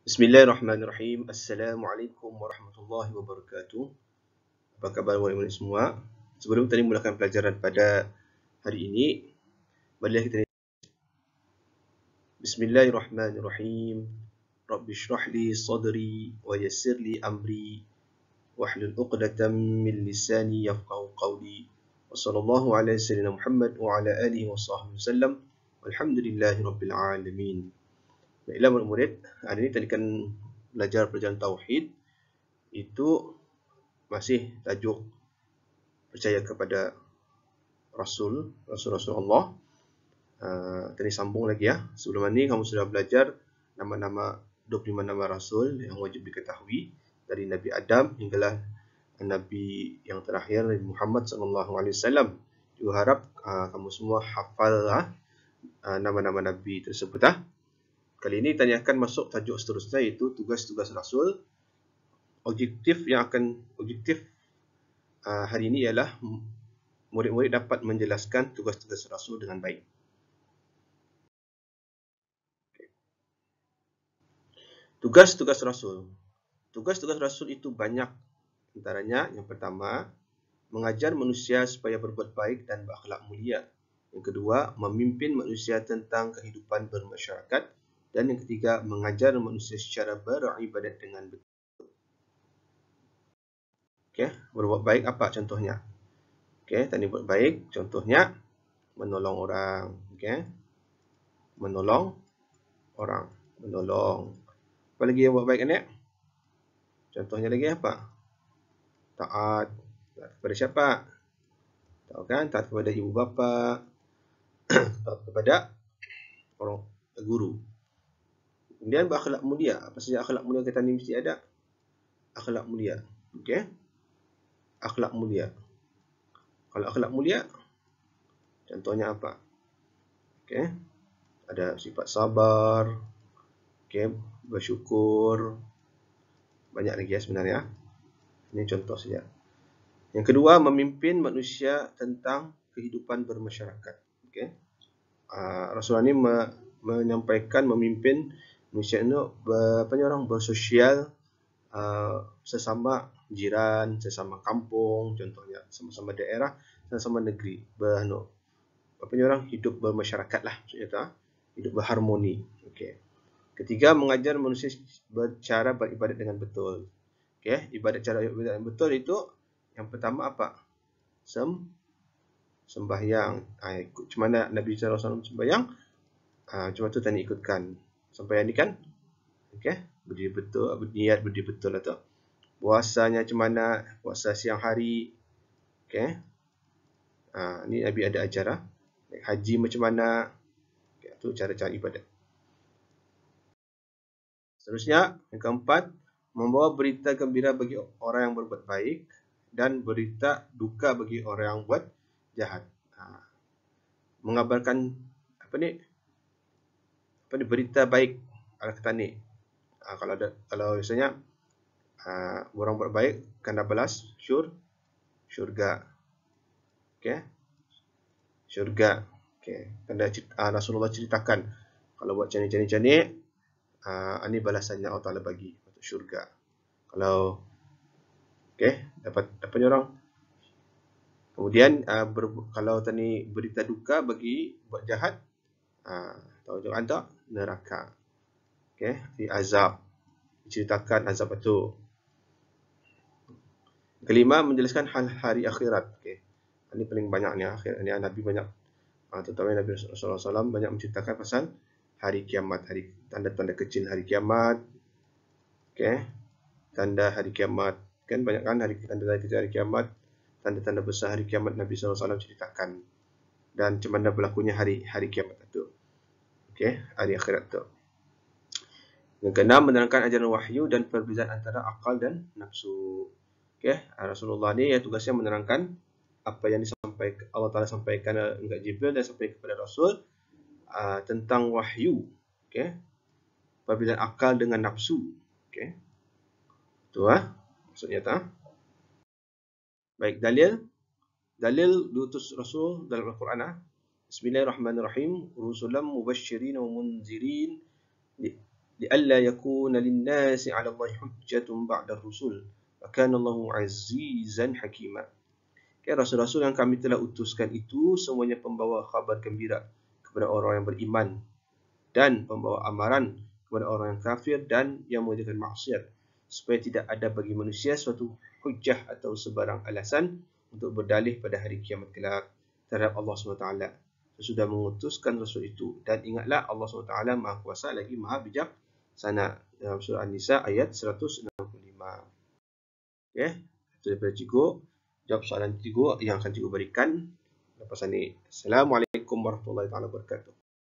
بسم الله الرحمن الرحيم السلام عليكم ورحمة الله وبركاته apa kabar warahmatullahi semua sebelum kita mulakan pelajaran pada hari ini marilah kita بسم الله الرحمن الرحيم رب اشرح لي صدري ويسر لي أمري واحلل عقدة من لساني يفقه قولي وصلى الله على سيدنا محمد وعلى آله وصحبه وسلم والحمد لله رب العالمين Baiklah murid-murid, hari ini tadi kan belajar perjalanan Tauhid itu masih tajuk percaya kepada Rasul, Rasul-Rasul Allah. Uh, ah, tadi sambung lagi ya. Sebelum ini kamu sudah belajar nama-nama 25 nama Rasul yang wajib diketahui dari Nabi Adam hinggalah Nabi yang terakhir Nabi Muhammad SAW. Juga harap uh, kamu semua hafal uh, ah, nama-nama Nabi tersebut. Uh. Kali ini tanyakan masuk tajuk seterusnya iaitu tugas-tugas rasul. Objektif yang akan objektif uh, hari ini ialah murid-murid dapat menjelaskan tugas-tugas rasul dengan baik. Tugas-tugas rasul. Tugas-tugas rasul itu banyak antaranya yang pertama mengajar manusia supaya berbuat baik dan berakhlak mulia. Yang kedua, memimpin manusia tentang kehidupan bermasyarakat dan yang ketiga mengajar manusia secara beribadat dengan betul. Okey, berbuat baik apa contohnya? Okey, tadi buat baik contohnya menolong orang, okey. Menolong orang, menolong. Apa lagi yang buat baik anak? Contohnya lagi apa? Taat kepada siapa? Tahu kan? Taat kepada ibu bapa. Taat kepada orang guru. Kemudian berakhlak mulia. Apa saja akhlak mulia kita ni mesti ada? Akhlak mulia. Okey. Akhlak mulia. Kalau akhlak mulia, contohnya apa? Okey. Ada sifat sabar. Okey. Bersyukur. Banyak lagi ya sebenarnya. Ini contoh saja. Yang kedua, memimpin manusia tentang kehidupan bermasyarakat. Okey. Uh, Rasulullah ini me menyampaikan memimpin manusia itu apa ni orang bersosial uh, sesama jiran, sesama kampung, contohnya sesama daerah, sama-sama negeri, berano apa ni orang hidup bermasyarakat lah, maksudnya ah. hidup berharmoni. Okay. Ketiga mengajar manusia cara beribadat dengan betul. Okay, ibadat cara ibadat yang betul itu yang pertama apa? Sem sembahyang. Ah, ha, ikut macam mana Nabi Sallallahu Alaihi Wasallam sembahyang? ha, ah, cuma tu tadi ikutkan sampai yang ni kan okey budi betul niat budi betul lah tu puasanya macam mana puasa siang hari okey ha, ni nabi ada acara haji macam mana okay. tu cara-cara ibadat seterusnya yang keempat membawa berita gembira bagi orang yang berbuat baik dan berita duka bagi orang yang buat jahat ha. mengabarkan apa ni apa ni berita baik akan tertanik. Ha, ah, kalau ada kalau biasanya ha, orang buat baik akan dapat balas syur syurga. Okey. Syurga. Okey. Kan cerita, ah, ha, Rasulullah ceritakan kalau buat cani-cani-cani ha, ini balasannya Allah Taala bagi untuk syurga. Kalau okey dapat apa ni orang Kemudian uh, ber, kalau tadi berita duka bagi buat jahat uh, atau ada neraka. Okey, Di azab. Diceritakan azab itu. Kelima menjelaskan hal hari akhirat. Okey. Ini paling banyak ni akhir ni Nabi banyak uh, terutama Nabi Alaihi Wasallam banyak menceritakan pasal hari kiamat, hari tanda-tanda kecil hari kiamat. Okey. Tanda hari kiamat kan banyak kan hari tanda-tanda kecil hari kiamat, tanda-tanda besar hari kiamat Nabi Alaihi Wasallam ceritakan dan macam berlakunya hari hari kiamat okay, hari akhirat tu. Yang keenam menerangkan ajaran wahyu dan perbezaan antara akal dan nafsu. Okay, ah, Rasulullah ni yang tugasnya menerangkan apa yang disampaikan Allah Taala sampaikan kepada Jibril dan sampaikan kepada Rasul uh, tentang wahyu. Okay, perbezaan akal dengan nafsu. Okay, tu ah maksudnya tak? Ah. Baik dalil dalil diutus Rasul dalam Al-Quran Bismillahirrahmanirrahim. Rusulam mubashirin wa munzirin li'alla yakuna linnasi ala Allah hujjatun ba'da rusul. Fakana Allah azizan hakima. Okay, rasul-rasul yang kami telah utuskan itu semuanya pembawa khabar gembira kepada orang yang beriman dan pembawa amaran kepada orang yang kafir dan yang mengerjakan maksiat supaya tidak ada bagi manusia suatu hujjah atau sebarang alasan untuk berdalih pada hari kiamat kelak terhadap Allah SWT sesudah mengutuskan rasul itu dan ingatlah Allah SWT maha kuasa lagi maha bijak sana dalam surah An-Nisa ayat 165 ok itu daripada cikgu jawab soalan cikgu yang akan cikgu berikan lepas ini Assalamualaikum warahmatullahi taala wabarakatuh